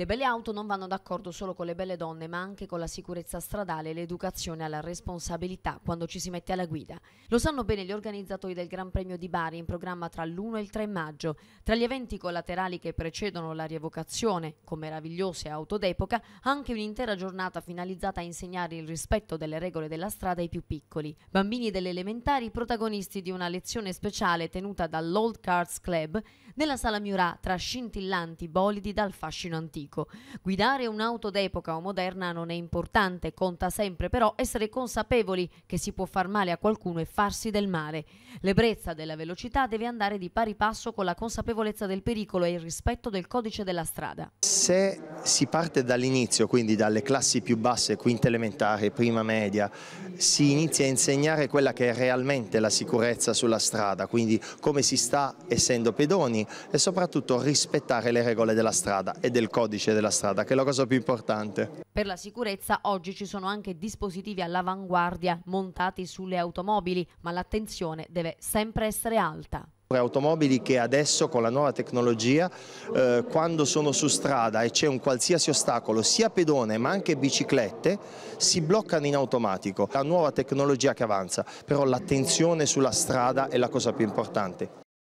Le belle auto non vanno d'accordo solo con le belle donne, ma anche con la sicurezza stradale e l'educazione alla responsabilità quando ci si mette alla guida. Lo sanno bene gli organizzatori del Gran Premio di Bari in programma tra l'1 e il 3 maggio. Tra gli eventi collaterali che precedono la rievocazione, con meravigliose auto d'epoca, anche un'intera giornata finalizzata a insegnare il rispetto delle regole della strada ai più piccoli. Bambini delle elementari protagonisti di una lezione speciale tenuta dall'Old Cars Club nella sala Murat tra scintillanti bolidi dal fascino antico antico. Guidare un'auto d'epoca o moderna non è importante, conta sempre però essere consapevoli che si può far male a qualcuno e farsi del male. L'ebbrezza della velocità deve andare di pari passo con la consapevolezza del pericolo e il rispetto del codice della strada. Se si parte dall'inizio, quindi dalle classi più basse, quinta elementare, prima media, si inizia a insegnare quella che è realmente la sicurezza sulla strada, quindi come si sta essendo pedoni e soprattutto rispettare le regole della strada e del codice codice della strada, che è la cosa più importante. Per la sicurezza oggi ci sono anche dispositivi all'avanguardia montati sulle automobili, ma l'attenzione deve sempre essere alta automobili che adesso con la nuova tecnologia eh, quando sono su strada e c'è un qualsiasi ostacolo sia pedone ma anche biciclette si bloccano in automatico la nuova tecnologia che avanza però l'attenzione sulla strada è la cosa più importante